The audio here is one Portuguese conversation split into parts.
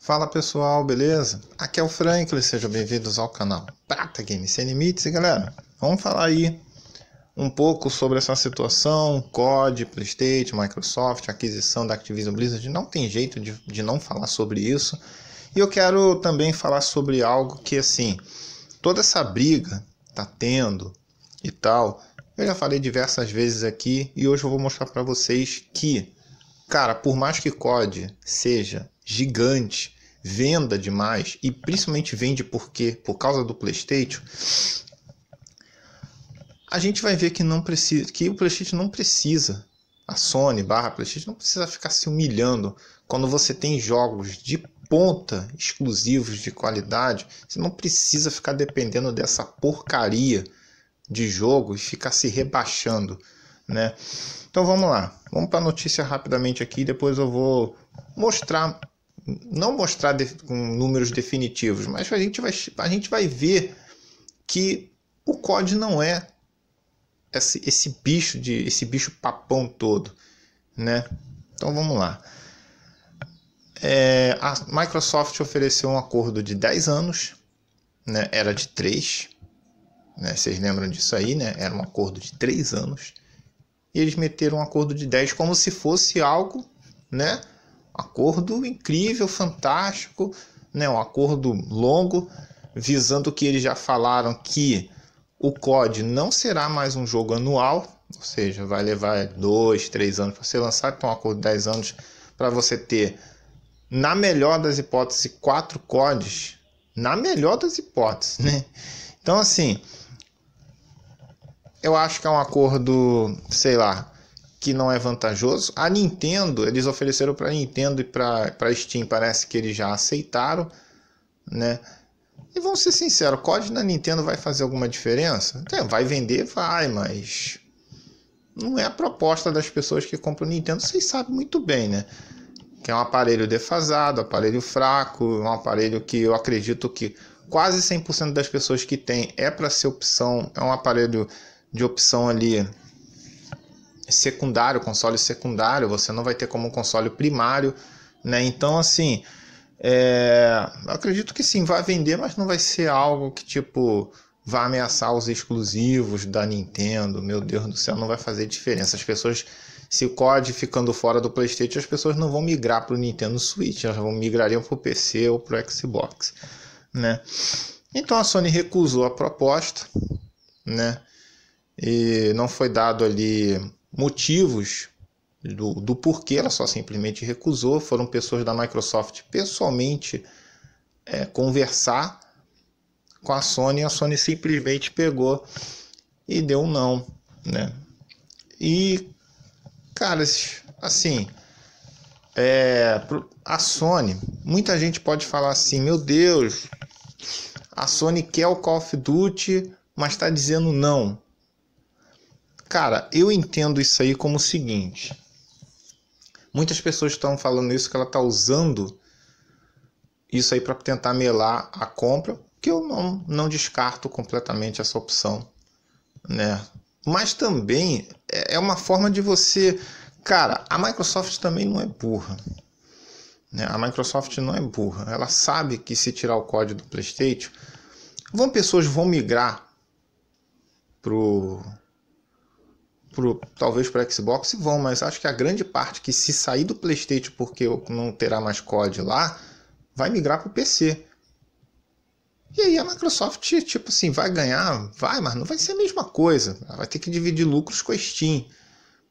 Fala pessoal, beleza? Aqui é o Franklin, sejam bem-vindos ao canal Prata Game Sem Limites e galera, vamos falar aí um pouco sobre essa situação, COD, Playstation, Microsoft, aquisição da Activision Blizzard, não tem jeito de, de não falar sobre isso e eu quero também falar sobre algo que assim, toda essa briga tá tendo e tal, eu já falei diversas vezes aqui e hoje eu vou mostrar para vocês que, cara, por mais que COD seja gigante, venda demais e principalmente vende porque por causa do PlayStation, a gente vai ver que não precisa, que o PlayStation não precisa, a Sony barra PlayStation não precisa ficar se humilhando quando você tem jogos de ponta exclusivos de qualidade, você não precisa ficar dependendo dessa porcaria de jogo e ficar se rebaixando, né? Então vamos lá, vamos para a notícia rapidamente aqui, depois eu vou mostrar não mostrar de, com números definitivos, mas a gente, vai, a gente vai ver que o COD não é esse, esse bicho de esse bicho papão todo, né? Então vamos lá. É, a Microsoft ofereceu um acordo de 10 anos, né? era de 3. Né? Vocês lembram disso aí, né? Era um acordo de 3 anos. E eles meteram um acordo de 10 como se fosse algo, né? Acordo incrível, fantástico, né? um acordo longo, visando que eles já falaram que o COD não será mais um jogo anual, ou seja, vai levar dois, três anos para ser lançado, então um acordo de 10 anos para você ter, na melhor das hipóteses, quatro CODs, na melhor das hipóteses, né? Então, assim, eu acho que é um acordo, sei lá, que não é vantajoso. A Nintendo, eles ofereceram para Nintendo e para Steam, parece que eles já aceitaram, né? E vamos ser sinceros, o código da Nintendo vai fazer alguma diferença? É, vai vender, vai, mas não é a proposta das pessoas que compram Nintendo, vocês sabem muito bem, né? Que é um aparelho defasado, um aparelho fraco, é um aparelho que eu acredito que quase 100% das pessoas que tem é para ser opção, é um aparelho de opção ali secundário, console secundário, você não vai ter como um console primário, né? Então, assim, é... acredito que sim, vai vender, mas não vai ser algo que, tipo, vai ameaçar os exclusivos da Nintendo. Meu Deus do céu, não vai fazer diferença. As pessoas, se o COD ficando fora do PlayStation, as pessoas não vão migrar para o Nintendo Switch, elas vão migrariam para o PC ou para o Xbox, né? Então a Sony recusou a proposta, né? E não foi dado ali motivos do, do porquê ela só simplesmente recusou foram pessoas da Microsoft pessoalmente é, conversar com a Sony, a Sony simplesmente pegou e deu um não, né? E cara, assim, é, a Sony, muita gente pode falar assim, meu Deus, a Sony quer o Call of Duty, mas está dizendo não. Cara, eu entendo isso aí como o seguinte. Muitas pessoas estão falando isso que ela está usando isso aí para tentar melar a compra, que eu não, não descarto completamente essa opção, né? Mas também é, é uma forma de você, cara, a Microsoft também não é burra. Né? A Microsoft não é burra. Ela sabe que se tirar o código do PlayStation, vão pessoas vão migrar pro pro, talvez para Xbox vão, mas acho que a grande parte que se sair do PlayStation porque não terá mais COD lá, vai migrar para o PC. E aí a Microsoft, tipo assim, vai ganhar, vai, mas não vai ser a mesma coisa. Ela vai ter que dividir lucros com a Steam,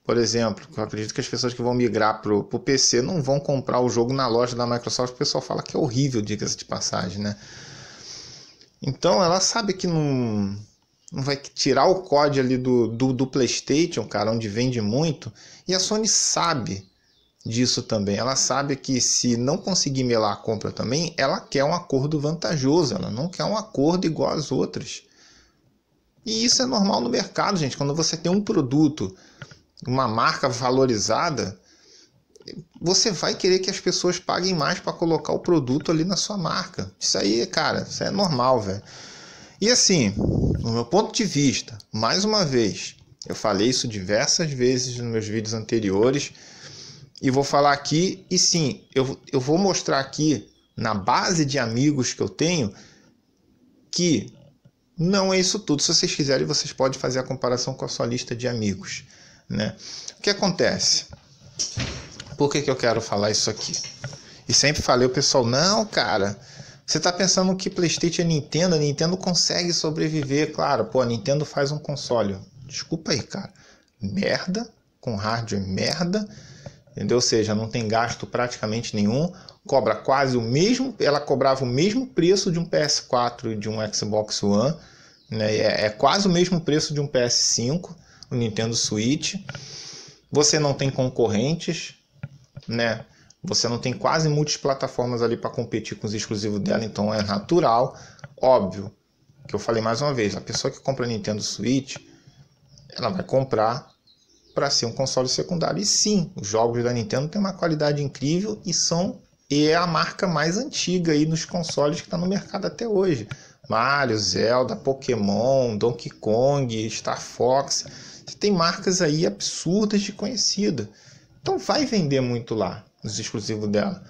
por exemplo. Eu acredito que as pessoas que vão migrar para o PC não vão comprar o jogo na loja da Microsoft, o pessoal fala que é horrível, diga-se de passagem, né? Então ela sabe que não não vai tirar o COD ali do, do, do PlayStation, cara, onde vende muito. E a Sony sabe disso também. Ela sabe que se não conseguir melar a compra também, ela quer um acordo vantajoso, ela não quer um acordo igual às outras. E isso é normal no mercado, gente. Quando você tem um produto, uma marca valorizada, você vai querer que as pessoas paguem mais para colocar o produto ali na sua marca. Isso aí, cara, isso é normal, velho. E assim, no meu ponto de vista, mais uma vez, eu falei isso diversas vezes nos meus vídeos anteriores e vou falar aqui. E sim, eu, eu vou mostrar aqui na base de amigos que eu tenho que não é isso tudo. Se vocês quiserem, vocês podem fazer a comparação com a sua lista de amigos. Né? O que acontece? Por que, que eu quero falar isso aqui? E sempre falei o pessoal, não, cara, você está pensando que PlayStation é Nintendo? A Nintendo consegue sobreviver, claro. Pô, a Nintendo faz um console. Desculpa aí, cara. Merda, com hardware merda, entendeu? Ou seja, não tem gasto praticamente nenhum. Cobra quase o mesmo, ela cobrava o mesmo preço de um PS4 e de um Xbox One, né? É, é quase o mesmo preço de um PS5, o Nintendo Switch. Você não tem concorrentes, né? Você não tem quase multiplataformas ali para competir com os exclusivos dela, então é natural, óbvio, que eu falei mais uma vez, a pessoa que compra Nintendo Switch, ela vai comprar para ser um console secundário. E sim, os jogos da Nintendo têm uma qualidade incrível e são e é a marca mais antiga aí nos consoles que está no mercado até hoje. Mario, Zelda, Pokémon, Donkey Kong, Star Fox. Você tem marcas aí absurdas de conhecida. Então vai vender muito lá os exclusivos dela.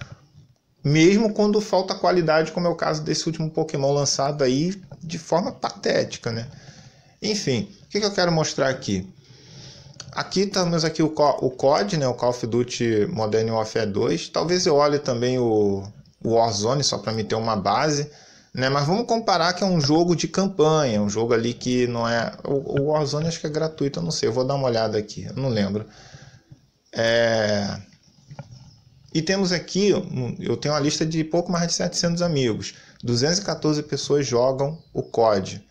Mesmo quando falta qualidade, como é o caso desse último Pokémon lançado aí de forma patética, né? Enfim, o que, que eu quero mostrar aqui? Aqui temos aqui o, o COD, né, o Call of Duty Modern Warfare 2. Talvez eu olhe também o, o Warzone só para me ter uma base, né? Mas vamos comparar que é um jogo de campanha, um jogo ali que não é o, o Warzone acho que é gratuito, eu não sei, eu vou dar uma olhada aqui, eu não lembro. É... E temos aqui, eu tenho uma lista de pouco mais de 700 amigos. 214 pessoas jogam o COD.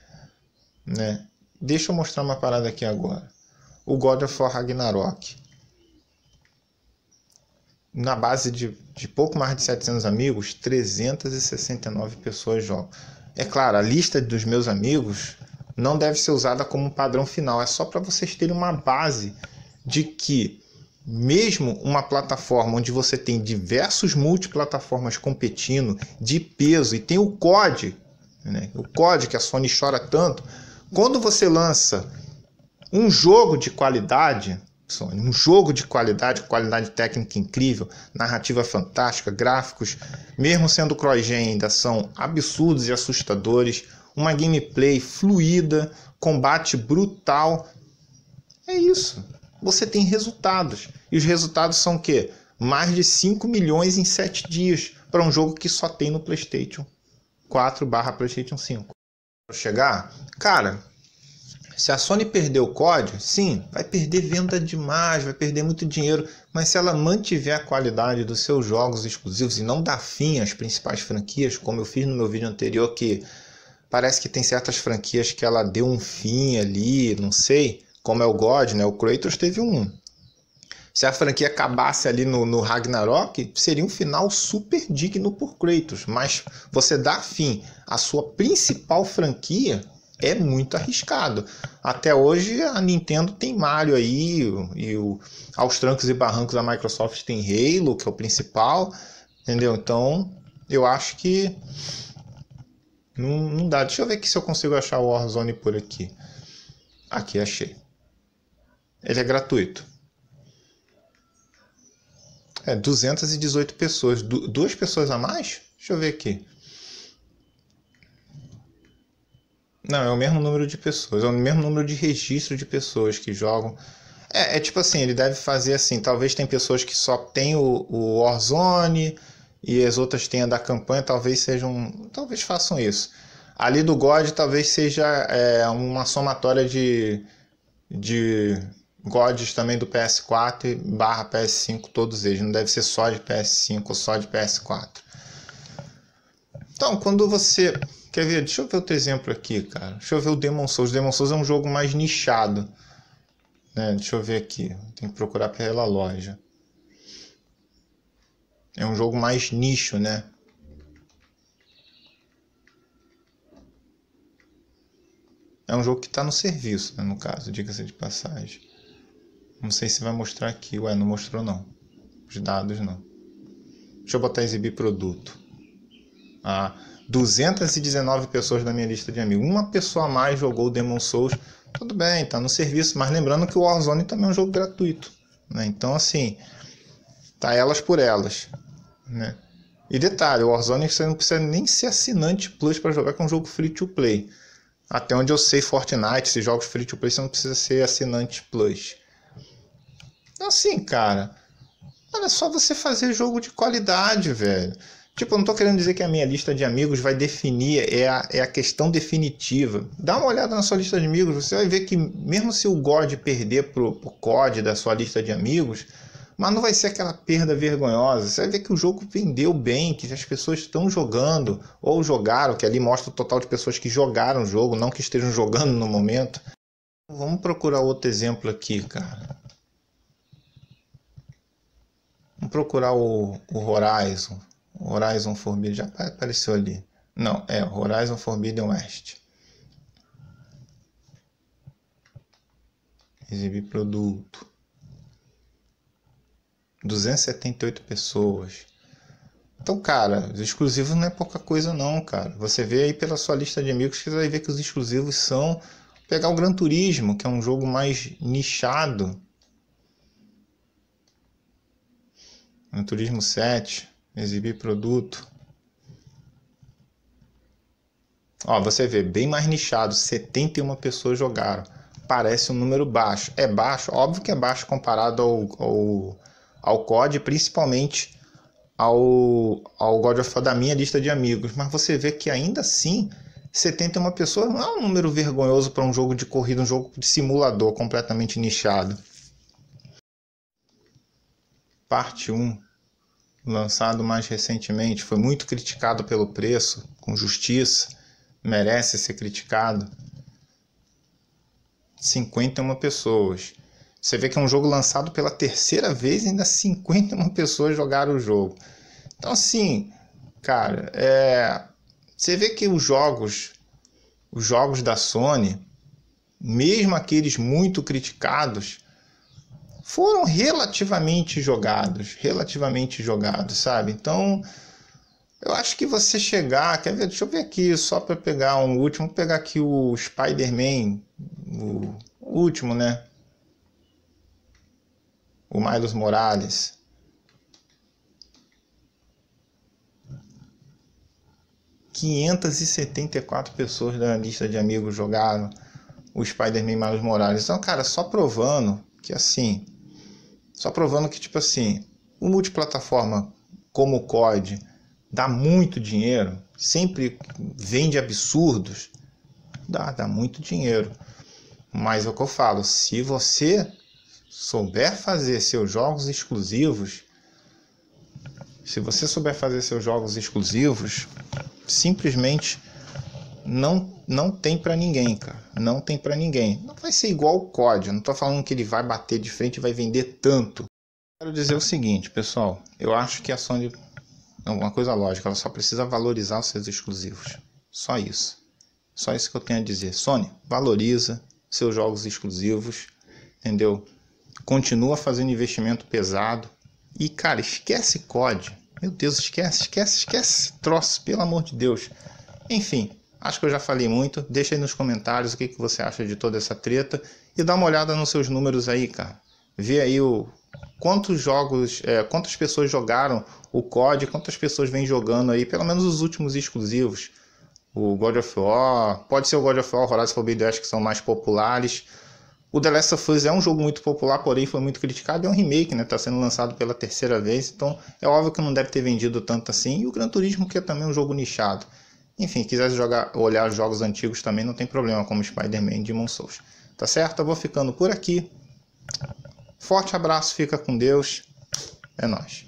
Né? Deixa eu mostrar uma parada aqui agora. O God of War Ragnarok. Na base de, de pouco mais de 700 amigos, 369 pessoas jogam. É claro, a lista dos meus amigos não deve ser usada como um padrão final. É só para vocês terem uma base de que mesmo uma plataforma onde você tem diversos multiplataformas competindo de peso e tem o COD, né? o COD que a Sony chora tanto, quando você lança um jogo de qualidade, Sony, um jogo de qualidade, qualidade técnica incrível, narrativa fantástica, gráficos, mesmo sendo cross-gen ainda são absurdos e assustadores, uma gameplay fluida, combate brutal. É isso você tem resultados. E os resultados são o quê? Mais de 5 milhões em 7 dias para um jogo que só tem no PlayStation 4 barra PlayStation 5. Para chegar, cara, se a Sony perder o código, sim, vai perder venda demais, vai perder muito dinheiro, mas se ela mantiver a qualidade dos seus jogos exclusivos e não dar fim às principais franquias, como eu fiz no meu vídeo anterior, que parece que tem certas franquias que ela deu um fim ali, não sei, como é o God, né? O Kratos teve um. Se a franquia acabasse ali no, no Ragnarok, seria um final super digno por Kratos. Mas você dar fim à sua principal franquia é muito arriscado. Até hoje a Nintendo tem Mario aí, e o, aos trancos e barrancos a Microsoft tem Halo, que é o principal, entendeu? Então eu acho que não, não dá. Deixa eu ver aqui se eu consigo achar o Warzone por aqui. Aqui achei. Ele é gratuito. É, 218 pessoas. Du duas pessoas a mais? Deixa eu ver aqui. Não, é o mesmo número de pessoas, é o mesmo número de registro de pessoas que jogam. É, é tipo assim, ele deve fazer assim, talvez tem pessoas que só tem o, o Warzone e as outras têm a da campanha, talvez sejam. Talvez façam isso. Ali do God talvez seja é, uma somatória de, de GODs também do PS4 barra PS5, todos eles. Não deve ser só de PS5 ou só de PS4. Então, quando você. Quer ver? Deixa eu ver outro exemplo aqui, cara. Deixa eu ver o Demon Souls. Demon Souls é um jogo mais nichado. Né? Deixa eu ver aqui. Tem que procurar pela loja. É um jogo mais nicho, né? É um jogo que está no serviço, né, no caso, diga-se de passagem. Não sei se vai mostrar aqui. Ué, não mostrou não. Os dados não. Deixa eu botar exibir produto. Ah, 219 pessoas na minha lista de amigos. Uma pessoa a mais jogou Demon Souls. Tudo bem, tá no serviço. Mas lembrando que o Warzone também é um jogo gratuito. Né? Então, assim, tá elas por elas. Né? E detalhe, o Warzone você não precisa nem ser assinante Plus para jogar, com é um jogo free to play. Até onde eu sei, Fortnite, esses jogos free to play, você não precisa ser assinante Plus. Assim, cara, olha só você fazer jogo de qualidade, velho. Tipo, eu não tô querendo dizer que a minha lista de amigos vai definir, é a, é a questão definitiva. Dá uma olhada na sua lista de amigos, você vai ver que mesmo se o God perder pro, pro COD da sua lista de amigos, mas não vai ser aquela perda vergonhosa. Você vai ver que o jogo vendeu bem, que as pessoas estão jogando ou jogaram, que ali mostra o total de pessoas que jogaram o jogo, não que estejam jogando no momento. Vamos procurar outro exemplo aqui, cara procurar o, o Horizon. Horizon Forbidden já apareceu ali. Não, é Horizon Forbidden West. Exibir produto. 278 pessoas. Então, cara, os exclusivos não é pouca coisa não, cara. Você vê aí pela sua lista de amigos que você vai ver que os exclusivos são pegar o Gran Turismo, que é um jogo mais nichado, no Turismo 7, exibir produto. Ó, você vê, bem mais nichado, 71 pessoas jogaram. Parece um número baixo. É baixo, óbvio que é baixo comparado ao, ao, ao COD, principalmente ao, ao God of War da minha lista de amigos. Mas você vê que ainda assim, 71 pessoas não é um número vergonhoso para um jogo de corrida, um jogo de simulador completamente nichado. Parte 1 lançado mais recentemente, foi muito criticado pelo preço, com justiça, merece ser criticado. 51 pessoas. Você vê que é um jogo lançado pela terceira vez e ainda 51 pessoas jogaram o jogo. Então, assim, cara, é... você vê que os jogos, os jogos da Sony, mesmo aqueles muito criticados, foram relativamente jogados, relativamente jogados, sabe? Então, eu acho que você chegar, quer ver, deixa eu ver aqui, só para pegar um último, vou pegar aqui o Spider-Man, o último, né? O Miles Morales. ...574 pessoas da lista de amigos jogaram o Spider-Man Miles Morales. Então, cara, só provando que, assim... Só provando que, tipo assim, o multiplataforma como o COD dá muito dinheiro, sempre vende absurdos, dá, dá muito dinheiro. Mas é o que eu falo, se você souber fazer seus jogos exclusivos, se você souber fazer seus jogos exclusivos, simplesmente não não tem para ninguém, cara. Não tem para ninguém. Não vai ser igual o COD. Eu não tô falando que ele vai bater de frente e vai vender tanto. Quero dizer o seguinte, pessoal. Eu acho que a Sony é uma coisa lógica. Ela só precisa valorizar os seus exclusivos. Só isso. Só isso que eu tenho a dizer. Sony, valoriza seus jogos exclusivos, entendeu? Continua fazendo investimento pesado. E, cara, esquece COD. Meu Deus, esquece, esquece, esquece esse troço, pelo amor de Deus. Enfim, Acho que eu já falei muito. Deixa aí nos comentários o que, que você acha de toda essa treta e dá uma olhada nos seus números aí, cara. Vê aí o quantos jogos, é, quantas pessoas jogaram o COD, quantas pessoas vêm jogando aí, pelo menos os últimos exclusivos. O God of War, pode ser o God of War, Horizon Forbidden West que são mais populares. O The Last of Us é um jogo muito popular, porém foi muito criticado. É um remake, né? Está sendo lançado pela terceira vez, então é óbvio que não deve ter vendido tanto assim. E o Gran Turismo, que é também um jogo nichado. Enfim, quiser jogar, olhar jogos antigos também não tem problema, como Spider-Man e Demon Souls. Tá certo? Eu vou ficando por aqui. Forte abraço, fica com Deus. É nóis.